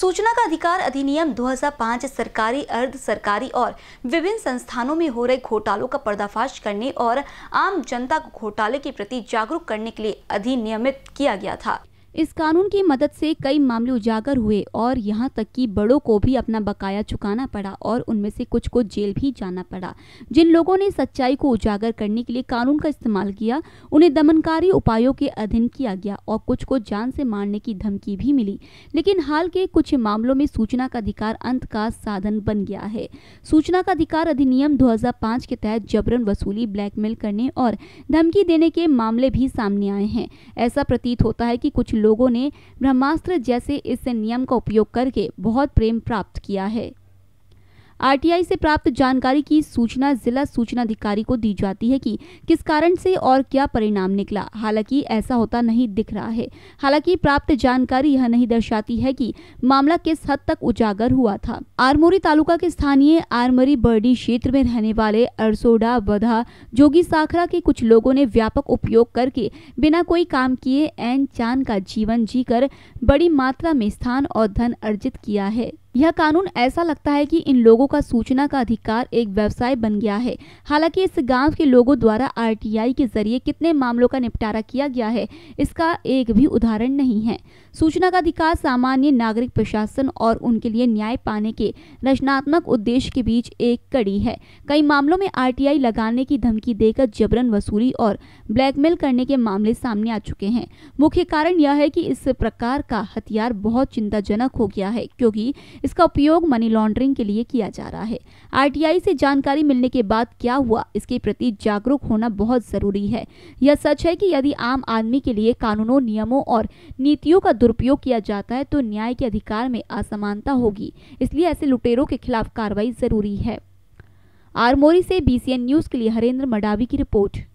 सूचना का अधिकार अधिनियम 2005 सरकारी अर्ध सरकारी और विभिन्न संस्थानों में हो रहे घोटालों का पर्दाफाश करने और आम जनता को घोटाले के प्रति जागरूक करने के लिए अधिनियमित किया गया था इस कानून की मदद से कई मामले उजागर हुए और यहाँ तक कि बड़ों को भी अपना बकाया चुकाना पड़ा और उनमें से कुछ को जेल भी जाना पड़ा जिन लोगों ने सच्चाई को उजागर करने के लिए कानून का इस्तेमाल किया उन्हें दमनकारी उपायों के अधीन किया गया और कुछ को जान से मारने की धमकी भी मिली लेकिन हाल के कुछ मामलों में सूचना का अधिकार अंत का साधन बन गया है सूचना का अधिकार अधिनियम दो के तहत जबरन वसूली ब्लैकमेल करने और धमकी देने के मामले भी सामने आए हैं ऐसा प्रतीत होता है कि कुछ लोग लोगों ने ब्रह्मास्त्र जैसे इस नियम का उपयोग करके बहुत प्रेम प्राप्त किया है आरटीआई से प्राप्त जानकारी की सूचना जिला सूचना अधिकारी को दी जाती है कि किस कारण से और क्या परिणाम निकला हालांकि ऐसा होता नहीं दिख रहा है हालांकि प्राप्त जानकारी यह नहीं दर्शाती है कि मामला किस हद तक उजागर हुआ था आरमोरी तालुका के स्थानीय आरमरी बर्डी क्षेत्र में रहने वाले अरसोडा बधा जोगी साखरा के कुछ लोगों ने व्यापक उपयोग करके बिना कोई काम किए एन चांद का जीवन जीकर बड़ी मात्रा में स्थान और धन अर्जित किया है यह कानून ऐसा लगता है कि इन लोगों का सूचना का अधिकार एक व्यवसाय बन गया है हालांकि इस गांव के लोगों द्वारा आरटीआई के जरिए कितने मामलों का निपटारा किया गया है इसका एक भी उदाहरण नहीं है सूचना का अधिकार सामान्य नागरिक प्रशासन और उनके लिए न्याय पाने के रचनात्मक उद्देश्य के बीच एक कड़ी है कई मामलों में आर लगाने की धमकी देकर जबरन वसूली और ब्लैकमेल करने के मामले सामने आ चुके हैं मुख्य कारण यह है कि इस प्रकार का हथियार बहुत चिंताजनक हो गया है क्योंकि इसका उपयोग मनी लॉन्ड्रिंग के लिए किया जा रहा है आरटीआई से जानकारी मिलने के बाद क्या हुआ इसके प्रति जागरूक होना बहुत जरूरी है यह सच है कि यदि आम आदमी के लिए कानूनों नियमों और नीतियों का दुरुपयोग किया जाता है तो न्याय के अधिकार में असमानता होगी इसलिए ऐसे लुटेरों के खिलाफ कार्रवाई जरूरी है आरमोरी से बीसीएन न्यूज के लिए हरेंद्र मडावी की रिपोर्ट